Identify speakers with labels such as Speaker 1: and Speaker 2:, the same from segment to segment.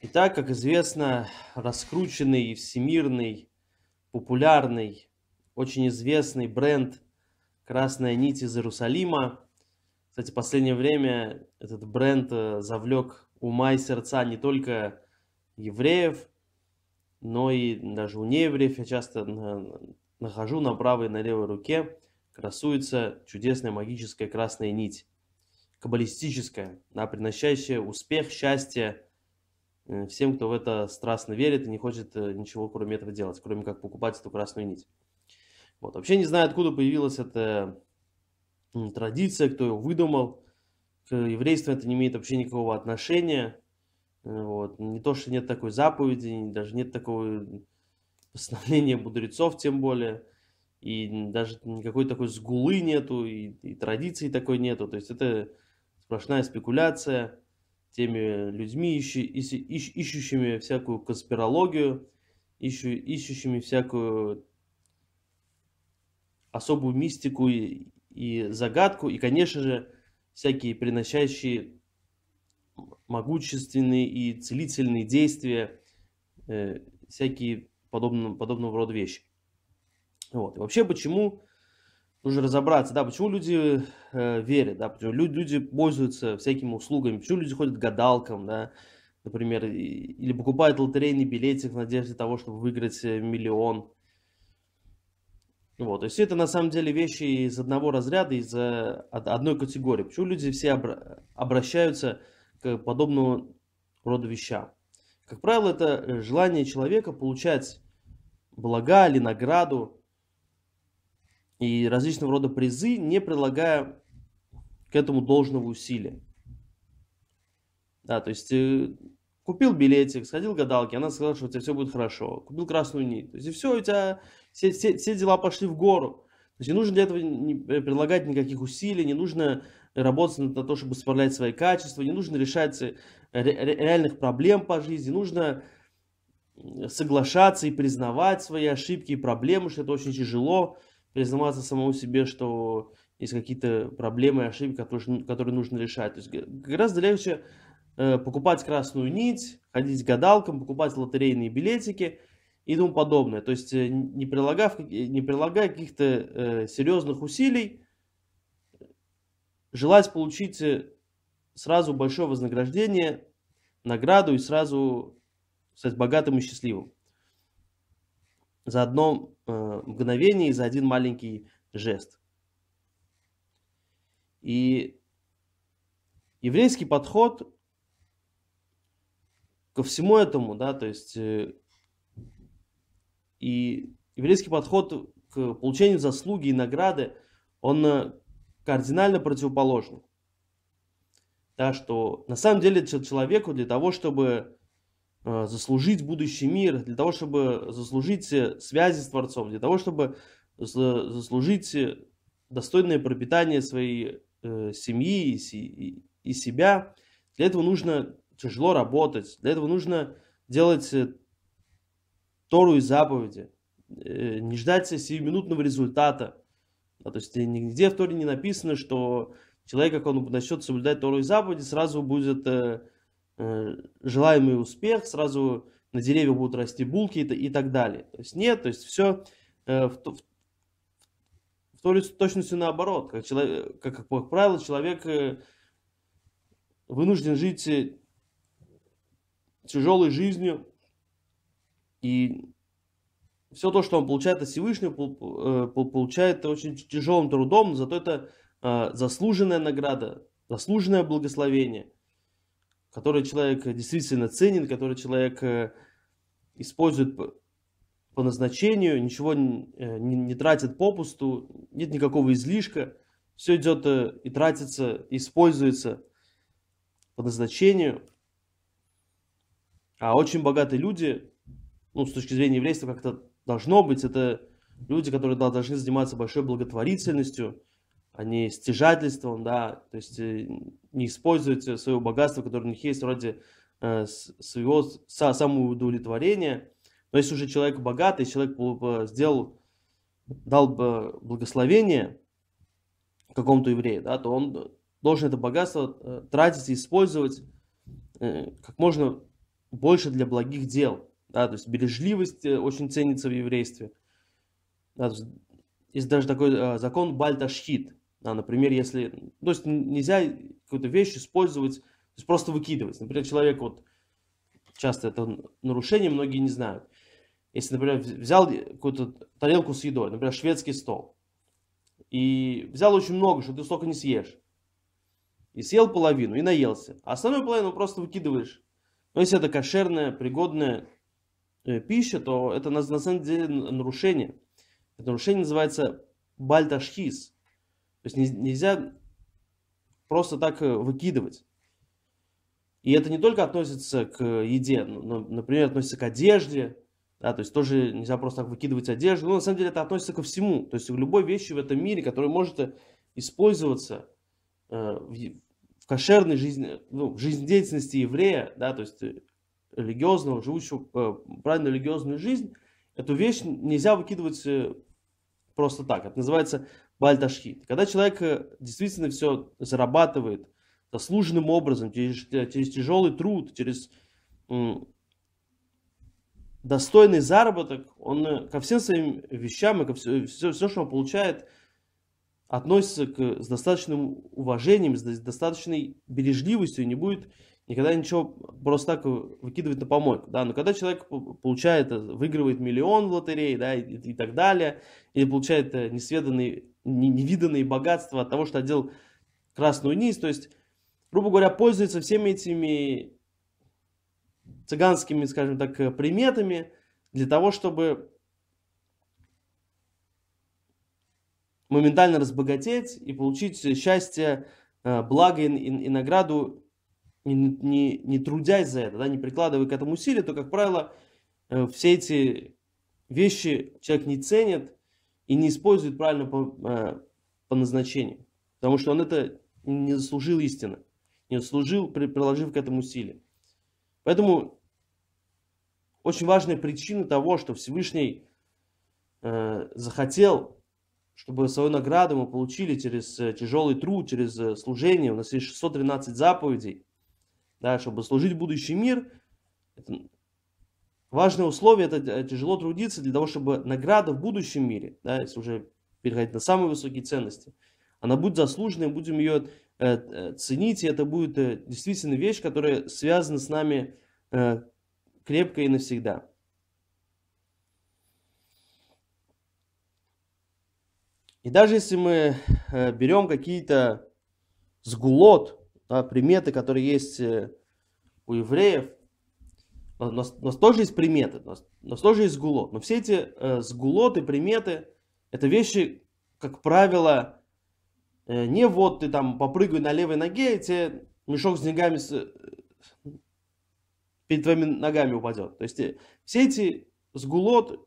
Speaker 1: Итак, как известно, раскрученный, всемирный, популярный, очень известный бренд «Красная нить» из Иерусалима. Кстати, в последнее время этот бренд э, завлек ума и сердца не только евреев, но и даже у неевреев я часто нахожу на правой и на левой руке красуется чудесная магическая красная нить, каббалистическая, она приносящая успех, счастье, Э, всем, кто в это страстно верит и не хочет э, ничего кроме этого делать, кроме как покупать эту красную нить. Вот. Вообще не знаю, откуда появилась эта традиция, кто ее выдумал. К еврейству это не имеет вообще никакого отношения. Э, вот. Не то, что нет такой заповеди, даже нет такого постановления мудрецов, тем более. И даже никакой такой сгулы нету, и, и традиции такой нету. То есть это сплошная спекуляция теми людьми, ищи, ищ, ищущими всякую конспирологию, ищу, ищущими всякую особую мистику и, и загадку, и, конечно же, всякие приносящие могущественные и целительные действия, э, всякие подобного, подобного рода вещи. Вот. И вообще, почему нужно разобраться, да, почему люди э, верят, да, почему люди, люди пользуются всякими услугами, почему люди ходят к гадалкам, да, например, и, или покупают лотерейный билетик в надежде того, чтобы выиграть э, миллион. Вот, то есть это на самом деле вещи из одного разряда, из э, одной категории. Почему люди все обращаются к подобному роду вещам? Как правило, это э, желание человека получать блага или награду и различного рода призы, не прилагая к этому должного усилия. Да, то есть э, купил билетик, сходил к гадалке, она сказала, что у тебя все будет хорошо, купил красную нить, то есть и все, у тебя все, все, все дела пошли в гору. То есть не нужно для этого не э, прилагать никаких усилий, не нужно работать на то, чтобы справлять свои качества, не нужно решать э, ре- реальных проблем по жизни, нужно соглашаться и признавать свои ошибки и проблемы, что это очень тяжело, признаваться самому себе, что есть какие-то проблемы, и ошибки, которые, которые нужно решать. То есть гораздо легче э, покупать красную нить, ходить к гадалкам, покупать лотерейные билетики и тому подобное. То есть э, не, прилагая, э, не прилагая каких-то э, серьезных усилий, желать получить сразу большое вознаграждение, награду и сразу стать богатым и счастливым. Заодно Э, мгновение и за один маленький жест. И еврейский подход ко всему этому, да, то есть э, и еврейский подход к получению заслуги и награды, он э, кардинально противоположен. Да, что на самом деле человеку для того, чтобы Э, заслужить будущий мир, для того, чтобы заслужить э, связи с Творцом, для того, чтобы заслужить э, достойное пропитание своей семьи и себя. Для этого нужно тяжело работать, для этого нужно делать Тору и заповеди, не ждать сиюминутного результата. то есть нигде в Торе не написано, что человек, как он начнет соблюдать Тору и заповеди, сразу будет Э, желаемый успех, сразу на деревьях будут расти булки и так далее. То есть нет, то есть все э, в, в, в той точностью наоборот. Как, человек, как, как правило, человек э, вынужден жить тяжелой жизнью, и все то, что он получает от Всевышнего, получает очень тяжелым трудом, но зато это заслуженная награда, заслуженное благословение – который человек э, действительно ценен, который человек э, использует по назначению, ничего не, э, не, не тратит попусту, нет никакого излишка, все идет и тратится, и используется по назначению. А очень богатые люди, ну, с точки зрения еврейства, как-то должно быть, это люди, которые должны заниматься большой благотворительностью, они а стяжательством, да, то есть э, не используют свое богатство, которое у них есть, вроде э, своего самоудовлетворения. Но если уже человек богатый, человек сделал, дал благословение какому-то еврею, да, то он должен это богатство э, тратить и использовать как можно больше для благих дел. Да, то есть бережливость очень ценится в еврействе. Да, есть, есть даже такой закон Бальташхит, а, например, если... То есть нельзя какую-то вещь использовать, то есть просто выкидывать. Например, человек вот... Часто это нарушение, многие не знают. Если, например, взял какую-то тарелку с едой, например, шведский стол, и взял очень много, что ты столько не съешь, и съел половину, и наелся, а остальную половину просто выкидываешь. Но если это кошерная, пригодная э, пища, то это на, на самом деле нарушение. Это нарушение называется бальташхиз. То есть нельзя просто так э, выкидывать. И это не только относится к еде, но, например, относится к одежде, да, то есть тоже нельзя просто так выкидывать одежду. Но на самом деле это относится ко всему. То есть к любой вещи в этом мире, которая может э, использоваться э, в, в кошерной жизни, ну, в жизнедеятельности еврея, да, то есть э, религиозного, живущего э, правильно религиозную жизнь, эту вещь нельзя выкидывать просто так. Это называется бальташхит. Когда человек э, действительно все зарабатывает заслуженным образом, через, э, через тяжелый труд, через достойный заработок, он э, ко всем своим вещам и ко все, все, все, что он получает, относится к, с достаточным уважением, с достаточной бережливостью, не будет никогда ничего просто так выкидывать на помойку, да, но когда человек получает, выигрывает миллион в лотерее, да, и, и так далее, или получает э, несведанные, не, невиданные богатства от того, что одел красную низ, то есть, грубо говоря, пользуется всеми этими цыганскими, скажем так, э, приметами для того, чтобы моментально разбогатеть и получить э, счастье, благо и, и, и награду не, не, не трудясь за это, да, не прикладывая к этому усилия, то, как правило, э, все эти вещи человек не ценит и не использует правильно по, э, по назначению. Потому что он это не заслужил истины, не заслужил, приложив к этому усилия. Поэтому очень важная причина того, что Всевышний э, захотел, чтобы свою награду мы получили через э, тяжелый труд, через служение. У нас есть 613 заповедей да, чтобы служить будущий мир. Это важное условие, это тяжело трудиться для того, чтобы награда в будущем мире, да, если уже переходить на самые высокие ценности, она будет заслуженной, будем ее э, э, ценить, и это будет э, действительно вещь, которая связана с нами крепко и навсегда. И даже если мы берем какие-то сгулот, да, приметы, которые есть э, у евреев. У нас, у нас тоже есть приметы, у нас, у нас тоже есть гулот. Но все эти э, сгулоты, приметы, это вещи, как правило, э, не вот ты там попрыгай на левой ноге, и тебе мешок с деньгами с, э, перед твоими ногами упадет. То есть э, все эти сгулот,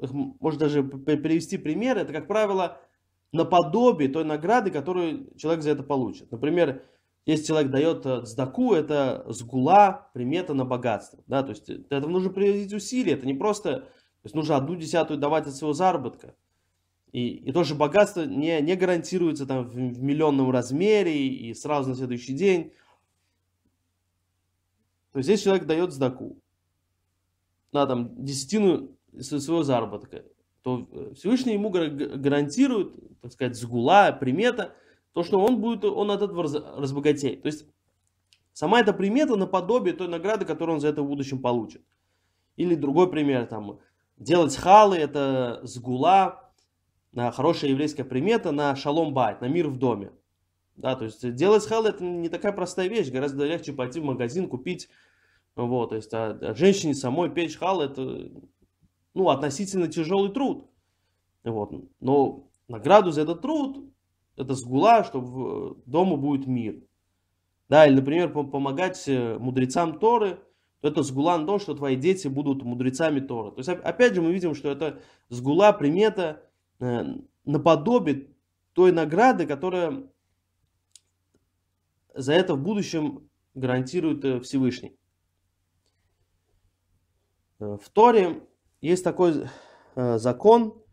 Speaker 1: их можно даже привести пример, это, как правило, наподобие той награды, которую человек за это получит. Например, если человек дает э, сдаку, это сгула, примета на богатство. Да? То есть э, для этого нужно приложить усилия. Это не просто... То есть нужно одну десятую давать от своего заработка. И, и тоже богатство не, не гарантируется там в, в миллионном размере и, и сразу на следующий день. То есть здесь человек дает сдаку на там десятину своего заработка, то э, Всевышний ему гарантирует, так сказать, сгула, примета – то что он будет, он от этого разбогатеет. То есть сама эта примета наподобие той награды, которую он за это в будущем получит. Или другой пример, там, делать халы, это сгула, хорошая еврейская примета на шалом байт, на мир в доме. Да, то есть делать халы это не такая простая вещь, гораздо легче пойти в магазин, купить, вот, то есть а, а женщине самой печь халы это, ну, относительно тяжелый труд. Вот, но награду за этот труд это сгула, чтобы э, дома будет мир. Да, или, например, помогать э, мудрецам Торы, то это сгула на то, что твои дети будут мудрецами Торы. То есть, опять же, мы видим, что это сгула, примета э, наподобие той награды, которая за это в будущем гарантирует Всевышний. В Торе есть такой закон,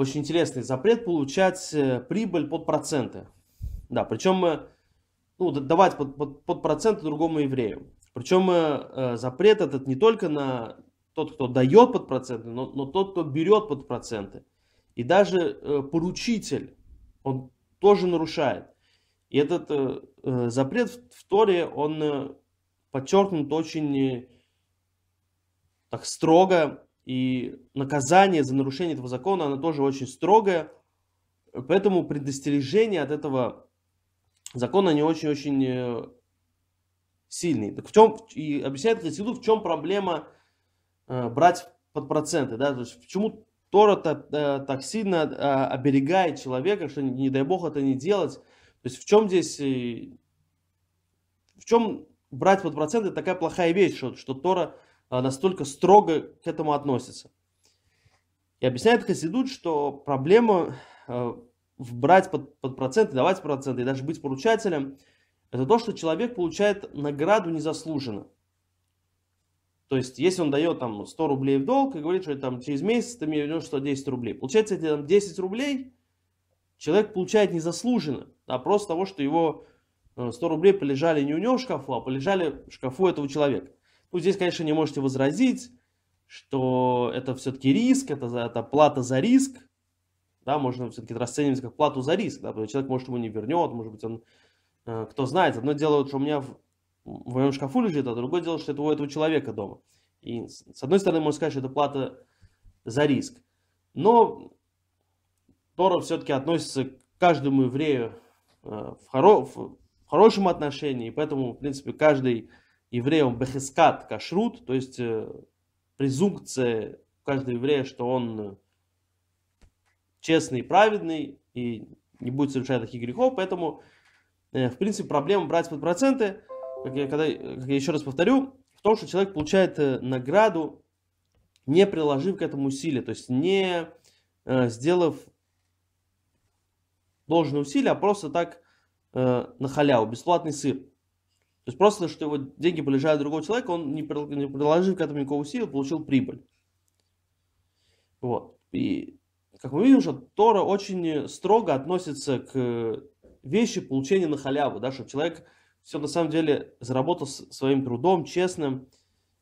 Speaker 1: очень интересный запрет получать э, прибыль под проценты. Да, причем э, ну, давать под, под, под проценты другому еврею. Причем э, э, запрет этот не только на тот, кто дает под проценты, но, но тот, кто берет под проценты. И даже э, поручитель, он тоже нарушает. И этот запрет в, в Торе, он подчеркнут очень так строго и наказание за нарушение этого закона, оно тоже очень строгое. Поэтому предостережение от этого закона не очень-очень э, сильные. Так в чем, и объясняет Хасиду, в чем проблема э, брать под проценты, да, то есть почему Тора так, э, так сильно оберегает человека, что не дай бог это не делать. То есть в чем здесь, в чем брать под проценты такая плохая вещь, что, что Тора а, настолько строго к этому относится. И объясняет Хасидут, что проблема а, брать под, под проценты, давать проценты и даже быть поручателем, это то, что человек получает награду незаслуженно. То есть, если он дает там 100 рублей в долг и говорит, что там через месяц ты мне вернешь 110 рублей. Получается, эти там 10 рублей человек получает незаслуженно. А просто того, что его 100 э, рублей полежали не у него в шкафу, а полежали в шкафу этого человека. Ну, здесь, конечно, не можете возразить, что это все-таки риск, это, это плата за риск. Да, можно все-таки расценивать как плату за риск. Да, человек, может, ему не вернет, может быть, он... Э, кто знает, одно дело, что у меня в, в моем шкафу лежит, а другое дело, что это у этого человека дома. И с одной стороны, можно сказать, что это плата за риск. Но Тора все-таки относится к каждому еврею э, в, хоро в хорошем отношении, и поэтому, в принципе, каждый евреем бехискат кашрут, то есть э, презумпция у каждого еврея, что он э, честный и праведный и не будет совершать таких грехов, поэтому, э, в принципе, проблема брать под проценты, как я, когда, как я еще раз повторю, в том, что человек получает награду, не приложив к этому усилия, то есть не сделав должное усилие, а просто так на халяву, бесплатный сыр. То есть просто, что его деньги полежали другого человека, он не приложив к этому никакого усилия, получил прибыль. Вот. И, как мы видим, что Тора очень строго относится к вещи получения на халяву, да, что человек все на самом деле заработал своим трудом, честным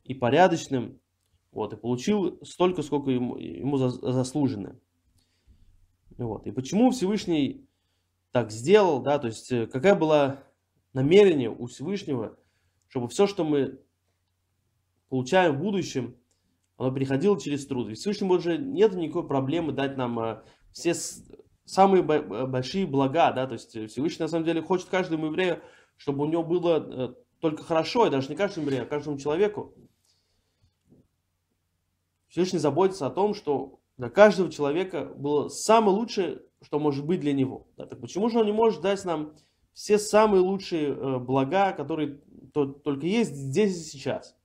Speaker 1: и порядочным, вот, и получил столько, сколько ему, ему заслужено. Вот. И почему Всевышний так сделал, да, то есть э, какая была намерение у Всевышнего, чтобы все, что мы получаем в будущем, оно приходило через труд. Ведь Всевышнему уже нет никакой проблемы дать нам э, все самые э, большие блага, да, то есть Всевышний на самом деле хочет каждому еврею, чтобы у него было э, только хорошо, и даже не каждому еврею, а каждому человеку. Всевышний заботится о том, что для каждого человека было самое лучшее, что может быть для него. Да, так почему же он не может дать нам все самые лучшие э, блага, которые только есть здесь и сейчас.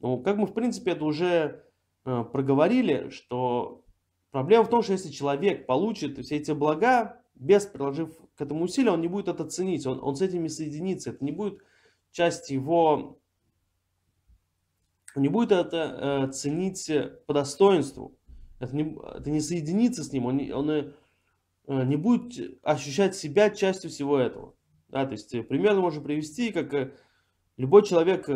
Speaker 1: Ну, как мы, в принципе, это уже э, проговорили, что проблема в том, что если человек получит все эти блага, без приложив к этому усилия, он не будет это ценить, он, он с этими соединится, это не будет часть его, не будет это э, ценить по достоинству, это не, это не соединится с ним, он, он Э, не будет ощущать себя частью всего этого. Да, то есть э, примерно можно привести, как э, любой человек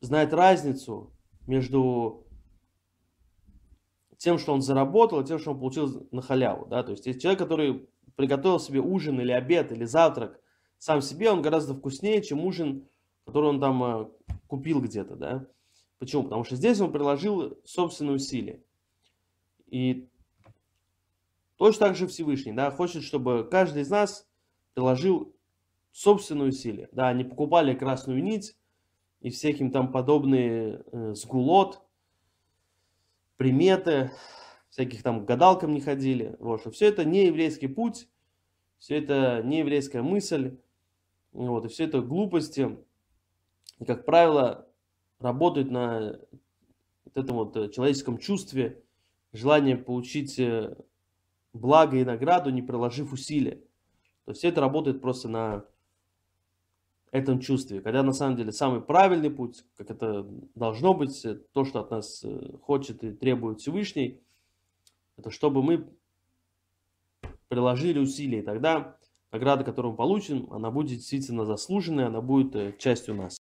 Speaker 1: знает разницу между тем, что он заработал, и тем, что он получил на халяву. Да? То есть, есть человек, который приготовил себе ужин или обед или завтрак сам себе, он гораздо вкуснее, чем ужин, который он там купил где-то. Да? Почему? Потому что здесь он приложил собственные усилия. И Точно так же Всевышний, да, хочет, чтобы каждый из нас приложил собственные усилия, да, не покупали красную нить и всяким там подобные э, сгулот, приметы, всяких там гадалкам не ходили, вот, что все это не еврейский путь, все это не еврейская мысль, вот, и все это глупости, и, как правило, работают на вот этом вот э, человеческом чувстве, желание получить э, благо и награду, не приложив усилия. То есть это работает просто на этом чувстве. Когда на самом деле самый правильный путь, как это должно быть, э, то, что от нас э, хочет и требует Всевышний, это чтобы мы приложили усилия. И тогда награда, которую мы получим, она будет действительно заслуженная, она будет э, частью нас.